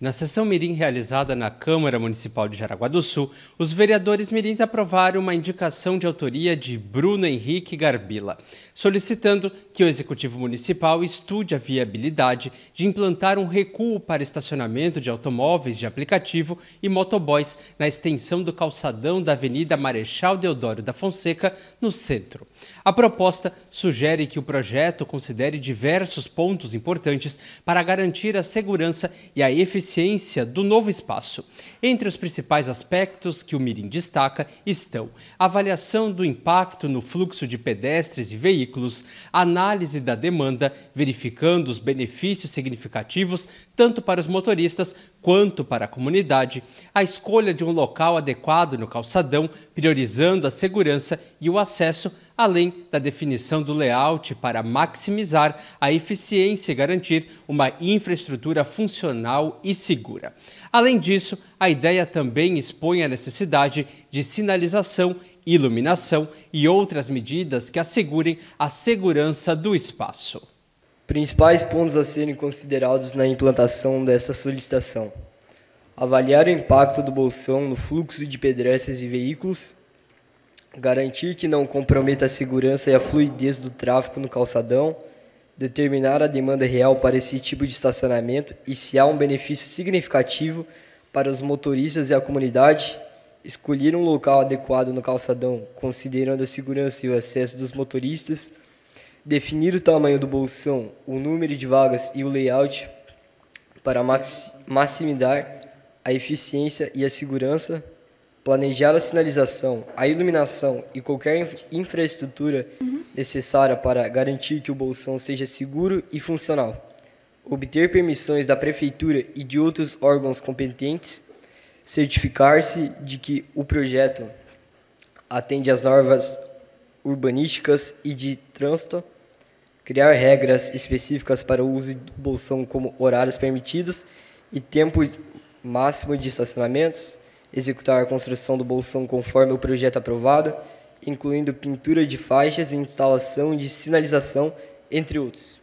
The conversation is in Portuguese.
Na sessão mirim realizada na Câmara Municipal de Jaraguá do Sul, os vereadores mirins aprovaram uma indicação de autoria de Bruno Henrique Garbila, solicitando que o Executivo Municipal estude a viabilidade de implantar um recuo para estacionamento de automóveis de aplicativo e motoboys na extensão do calçadão da Avenida Marechal Deodoro da Fonseca, no centro. A proposta sugere que o projeto considere diversos pontos importantes para garantir a segurança e a eficiência eficiência do novo espaço. Entre os principais aspectos que o Mirim destaca estão avaliação do impacto no fluxo de pedestres e veículos, análise da demanda, verificando os benefícios significativos tanto para os motoristas quanto para a comunidade, a escolha de um local adequado no calçadão, priorizando a segurança e o acesso além da definição do layout para maximizar a eficiência e garantir uma infraestrutura funcional e segura. Além disso, a ideia também expõe a necessidade de sinalização, iluminação e outras medidas que assegurem a segurança do espaço. Principais pontos a serem considerados na implantação dessa solicitação: avaliar o impacto do bolsão no fluxo de pedestres e veículos garantir que não comprometa a segurança e a fluidez do tráfego no calçadão, determinar a demanda real para esse tipo de estacionamento e se há um benefício significativo para os motoristas e a comunidade, escolher um local adequado no calçadão, considerando a segurança e o acesso dos motoristas, definir o tamanho do bolsão, o número de vagas e o layout para maximizar a eficiência e a segurança planejar a sinalização, a iluminação e qualquer infraestrutura uhum. necessária para garantir que o bolsão seja seguro e funcional, obter permissões da prefeitura e de outros órgãos competentes, certificar-se de que o projeto atende às normas urbanísticas e de trânsito, criar regras específicas para o uso do bolsão como horários permitidos e tempo máximo de estacionamentos, executar a construção do bolsão conforme o projeto aprovado, incluindo pintura de faixas e instalação de sinalização, entre outros.